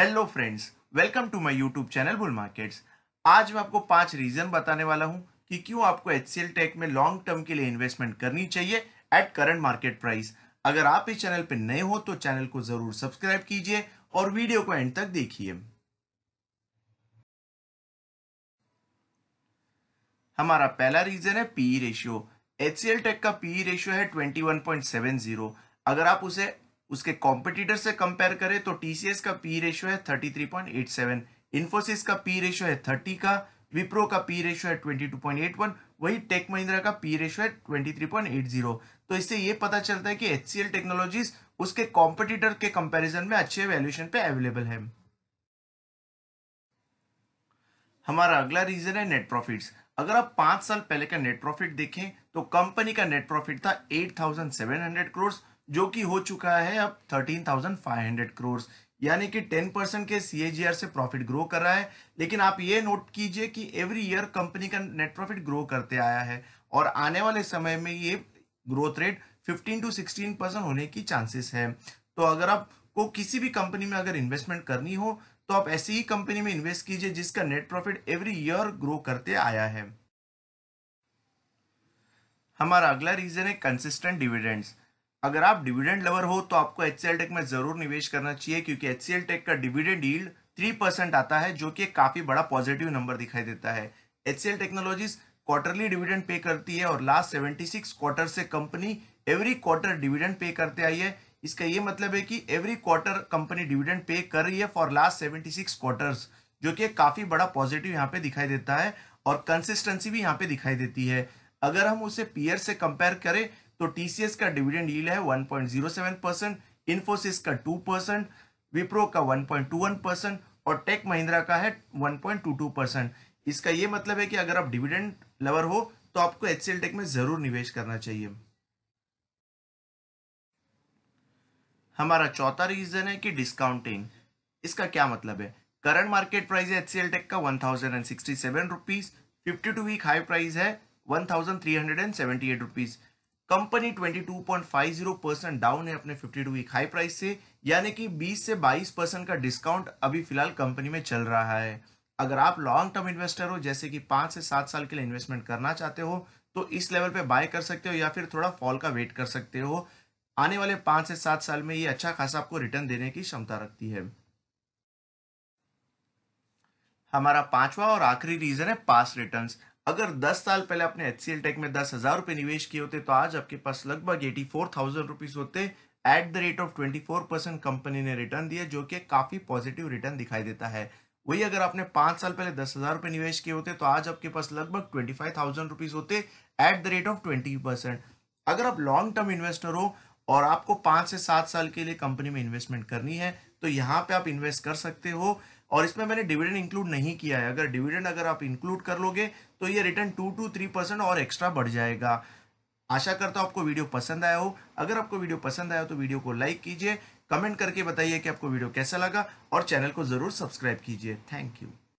hello friends welcome to my YouTube channel bull markets आज मैं आपको पांच रीजन बताने वाला हूं कि क्यों आपको एच सी टेक में लॉन्ग टर्म के लिए इन्वेस्टमेंट करनी चाहिए एट करंट मार्केट प्राइस अगर आप इस चैनल पर नए हो तो चैनल को जरूर सब्सक्राइब कीजिए और वीडियो को एंड तक देखिए हमारा पहला रीजन है पीई रेशियो एच टेक का पीई रेशियो e है ट्वेंटी अगर आप उसे उसके कॉम्पिटिटर से कंपेयर करें तो टीसीएस का पी रेशियो है 33.87 इन्फोसिस का पी रेशियो है 30 का विप्रो का पी रेशियो है 22.81 वही टेक महिंद्रा का पी रेशियो है 23.80 तो इससे ये पता चलता है कि एच टेक्नोलॉजीज उसके कॉम्पिटिटर के कंपेरिजन में अच्छे वैल्यूएशन पे अवेलेबल है हमारा अगला रीजन है नेट प्रॉफिट्स अगर आप पांच साल पहले का नेट प्रॉफिट देखें तो कंपनी का नेट प्रॉफिट था 8,700 करोड़ जो कि हो चुका है अब 13,500 करोड़ यानी कि 10 परसेंट के सी से प्रॉफिट ग्रो कर रहा है लेकिन आप ये नोट कीजिए कि एवरी ईयर कंपनी का नेट प्रॉफिट ग्रो करते आया है और आने वाले समय में ये ग्रोथ रेट 15 टू 16 परसेंट होने की चांसेस है तो अगर आपको किसी भी कंपनी में अगर इन्वेस्टमेंट करनी हो तो आप ऐसी ही कंपनी में इन्वेस्ट कीजिए जिसका net profit every year grow करते आया है हमारा अगला रीजन है कंसिस्टेंट डिविडेंड्स अगर आप डिविडेंड लवर हो तो आपको एच टेक में जरूर निवेश करना चाहिए क्योंकि एच टेक का डिविडेंड ईल्ड थ्री परसेंट आता है जो कि काफी बड़ा पॉजिटिव नंबर दिखाई देता है H technologies quarterly dividend pay करती है और लास्ट सिक्स क्वार्टर से company every quarter dividend pay करते आई है इसका ये मतलब है कि every quarter company dividend pay कर रही है for last seventy six quarter जो कि काफी बड़ा पॉजिटिव यहाँ पे दिखाई देता है और कंसिस्टेंसी भी यहाँ पे दिखाई देती है अगर हम उसे पीयर से कंपेयर करें तो टीसीएस का डिविडेंड ईल है 1.07 परसेंट इन्फोसिस का 2 परसेंट विप्रो का 1.21 परसेंट और टेक महिंद्रा का है 1.22 परसेंट इसका ये मतलब है कि अगर आप डिविडेंड लवर हो तो आपको एच टेक में जरूर निवेश करना चाहिए हमारा चौथा रीजन है कि डिस्काउंटिंग इसका क्या मतलब है करंट मार्केट प्राइस है एच टेक का one thousand and sixty seven rupees fifty two week high price है one thousand three hundred and seventy eight rupees company 22.50 percent down है अपने 52 वीक हाई प्राइस से यानी कि 20 से 22 परसेंट का डिस्काउंट अभी फिलहाल कंपनी में चल रहा है अगर आप लॉन्ग टर्म इन्वेस्टर हो जैसे कि पाँच से सात साल के लिए इन्वेस्टमेंट करना चाहते हो तो इस लेवल पे बाय कर सकते हो या फिर थोड़ा फॉल का वेट कर सकते हो आने वाले पाँच से सात साल में ये अच्छा खासा आपको रिटर्न देने की क्षमता रखती है हमारा पांचवा और आखिरी रीजन है पास रिटर्न्स अगर 10 साल पहले आपने एच सी टेक में दस हजार रुपए निवेश किए होते तो आज आपके पास लगभग एटी फोर थाउजेंड रुपीज होते at the rate of twenty four percent company ने रिटर्न दिया जो कि काफी पॉजिटिव रिटर्न दिखाई देता है वही अगर आपने पांच साल पहले दस हजार रुपए निवेश किए होते तो आज आपके पास लगभग ट्वेंटी फाइव थाउजेंड रुपीज होते at the rate of twenty percent अगर आप लॉन्ग टर्म इन्वेस्टर हो और आपको पांच से सात साल के लिए कंपनी में इन्वेस्टमेंट करनी है तो यहाँ पे आप इन्वेस्ट कर सकते हो और इसमें मैंने डिविडेंड इंक्लूड नहीं किया है अगर डिविडेंड अगर आप इंक्लूड कर लोगे तो ये return two to three percent और एक्स्ट्रा बढ़ जाएगा आशा करता हूँ आपको वीडियो पसंद आया हो अगर आपको वीडियो पसंद आया हो तो वीडियो को लाइक कीजिए कमेंट करके बताइए कि आपको वीडियो कैसा लगा और चैनल को जरूर सब्सक्राइब कीजिए थैंक यू